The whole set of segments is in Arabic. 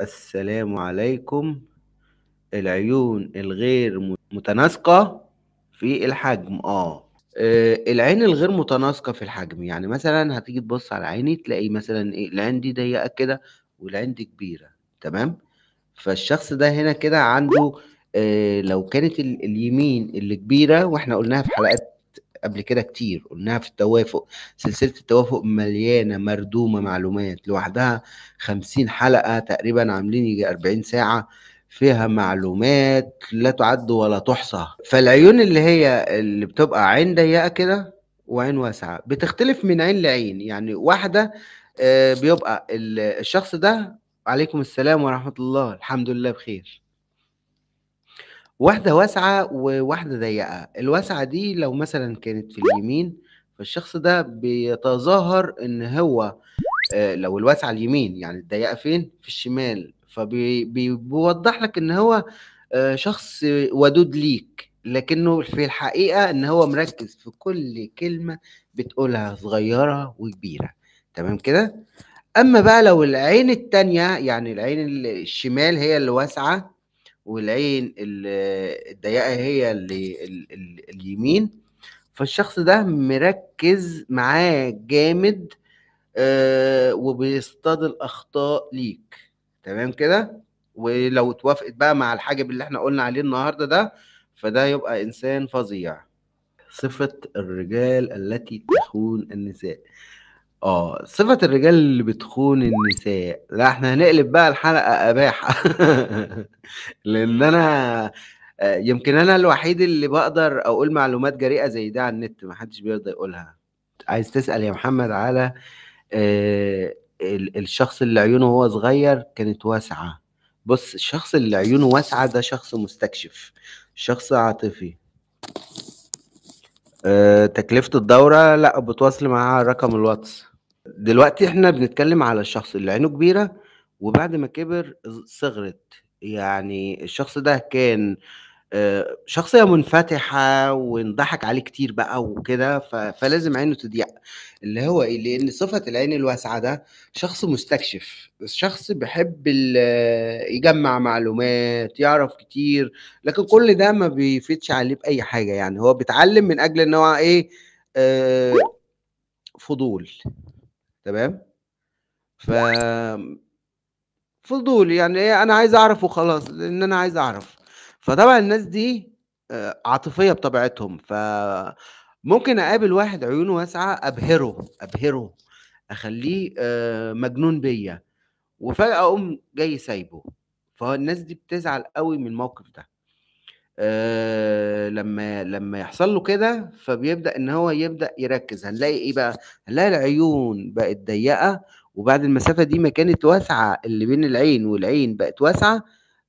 السلام عليكم العيون الغير متناسقة في الحجم آه. اه العين الغير متناسقة في الحجم يعني مثلا هتيجي تبص على عيني تلاقي مثلا ايه العين دي ضيقة كده والعين دي كبيرة تمام فالشخص ده هنا كده عنده آه، لو كانت اليمين اللي كبيرة واحنا قلناها في حلقات قبل كده كتير قلناها في التوافق سلسلة التوافق مليانة مردومة معلومات لوحدها خمسين حلقة تقريبا عاملين يجي أربعين ساعة فيها معلومات لا تعد ولا تحصى فالعيون اللي هي اللي بتبقى عين ضيقة كده وعين واسعة بتختلف من عين لعين يعني واحدة آه، بيبقى الشخص ده عليكم السلام ورحمة الله الحمد لله بخير واحدة واسعة وواحدة ضيقة الواسعة دي لو مثلا كانت في اليمين فالشخص ده بيتظاهر ان هو آه، لو الواسعة اليمين يعني الضيقة فين في الشمال فبيوضح لك ان هو آه، شخص ودود ليك لكنه في الحقيقة ان هو مركز في كل كلمة بتقولها صغيرة وكبيرة تمام كده اما بقى لو العين التانية يعني العين الشمال هي اللي واسعة والعين الضيقه هي اللي اليمين فالشخص ده مركز معاه جامد آه وبيصطاد الاخطاء ليك تمام كده ولو اتوافقت بقى مع الحاجب اللي احنا قلنا عليه النهارده ده فده يبقى انسان فظيع صفه الرجال التي تخون النساء اه صفة الرجال اللي بتخون النساء لا احنا هنقلب بقى الحلقة أباحة لأن أنا آه، يمكن أنا الوحيد اللي بقدر أقول معلومات جريئة زي ده على النت محدش بيرضى يقولها عايز تسأل يا محمد على آه، الشخص اللي عيونه وهو صغير كانت واسعة بص الشخص اللي عيونه واسعة ده شخص مستكشف شخص عاطفي آه، تكلفة الدورة لا بتواصل معاها رقم الواتس دلوقتي إحنا بنتكلم على الشخص اللي عينه كبيرة وبعد ما كبر صغرت، يعني الشخص ده كان آه، شخصية منفتحة وانضحك عليه كتير بقى وكده، فلازم عينه تضيق، اللي هو إيه، لإن صفة العين الواسعة ده شخص مستكشف، شخص بيحب يجمّع معلومات، يعرف كتير، لكن كل ده ما بيفيدش عليه بأي حاجة يعني، هو بيتعلم من أجل إن هو إيه، آه، فضول. تمام ف فضول يعني ايه انا عايز اعرف وخلاص لان انا عايز اعرف فطبعا الناس دي آه، عاطفيه بطبيعتهم ف ممكن اقابل واحد عيونه واسعه ابهره ابهره اخليه آه، مجنون بيا وفجاه اقوم جاي سايبه فالناس دي بتزعل قوي من الموقف ده آه، لما لما يحصل له كده فبيبدا ان هو يبدا يركز هنلاقي ايه بقى هنلاقي العيون بقت ضيقه وبعد المسافه دي ما كانت واسعه اللي بين العين والعين بقت واسعه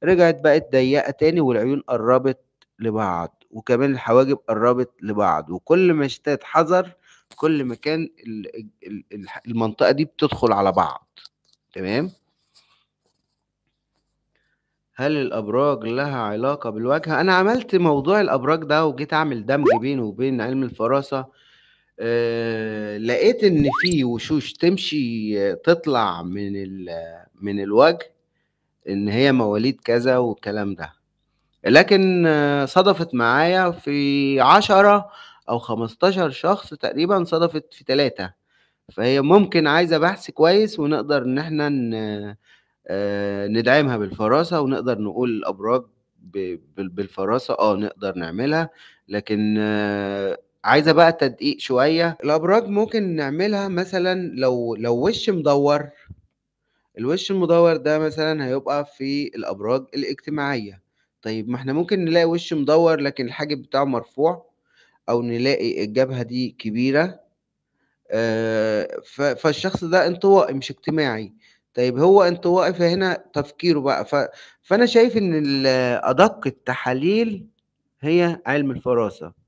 رجعت بقت ضيقه تاني والعيون قربت لبعض وكمان الحواجب قربت لبعض وكل ما حذر كل ما كان المنطقه دي بتدخل على بعض تمام هل الأبراج لها علاقة بالواجهة؟ أنا عملت موضوع الأبراج ده وجيت أعمل دمج بينه وبين علم الفراسة آه، لقيت إن في وشوش تمشي تطلع من من الوجه إن هي مواليد كذا والكلام ده لكن آه، صدفت معايا في عشرة أو خمستاشر شخص تقريبا صدفت في تلاتة فهي ممكن عايزة بحث كويس ونقدر إن احنا آه، ندعمها بالفراسه ونقدر نقول الابراج بالفراسه اه نقدر نعملها لكن آه، عايزه بقى تدقيق شويه الابراج ممكن نعملها مثلا لو لو وش مدور الوش المدور ده مثلا هيبقى في الابراج الاجتماعيه طيب ما احنا ممكن نلاقي وش مدور لكن الحاجب بتاعه مرفوع او نلاقي الجبهه دي كبيره آه، فالشخص ده انطوائي مش اجتماعي طيب هو انت واقف هنا تفكيره بقى ف... فانا شايف ان ادق التحاليل هي علم الفراسه